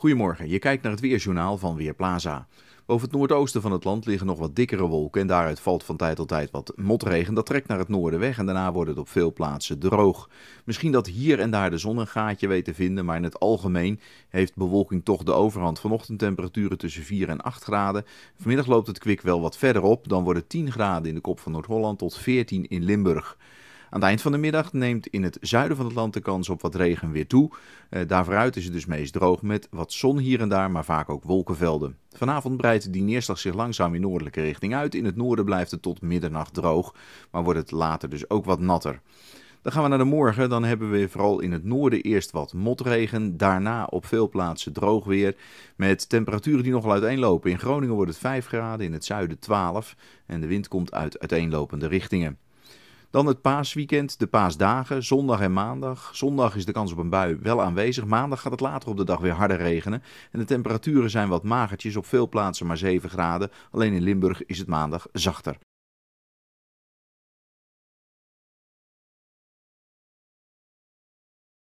Goedemorgen, je kijkt naar het weerjournaal van Weerplaza. Boven het noordoosten van het land liggen nog wat dikkere wolken en daaruit valt van tijd tot tijd wat motregen. Dat trekt naar het noorden weg en daarna wordt het op veel plaatsen droog. Misschien dat hier en daar de zon een gaatje weet te vinden, maar in het algemeen heeft bewolking toch de overhand. Vanochtend temperaturen tussen 4 en 8 graden. Vanmiddag loopt het kwik wel wat verder op, dan wordt het 10 graden in de kop van Noord-Holland tot 14 in Limburg. Aan het eind van de middag neemt in het zuiden van het land de kans op wat regen weer toe. Eh, daarvooruit daar vooruit is het dus meest droog met wat zon hier en daar, maar vaak ook wolkenvelden. Vanavond breidt die neerslag zich langzaam in noordelijke richting uit. In het noorden blijft het tot middernacht droog, maar wordt het later dus ook wat natter. Dan gaan we naar de morgen. Dan hebben we vooral in het noorden eerst wat motregen. Daarna op veel plaatsen droog weer. Met temperaturen die nogal uiteenlopen. In Groningen wordt het 5 graden, in het zuiden 12. En de wind komt uit uiteenlopende richtingen. Dan het paasweekend, de paasdagen, zondag en maandag. Zondag is de kans op een bui wel aanwezig. Maandag gaat het later op de dag weer harder regenen. En de temperaturen zijn wat magertjes, op veel plaatsen maar 7 graden. Alleen in Limburg is het maandag zachter.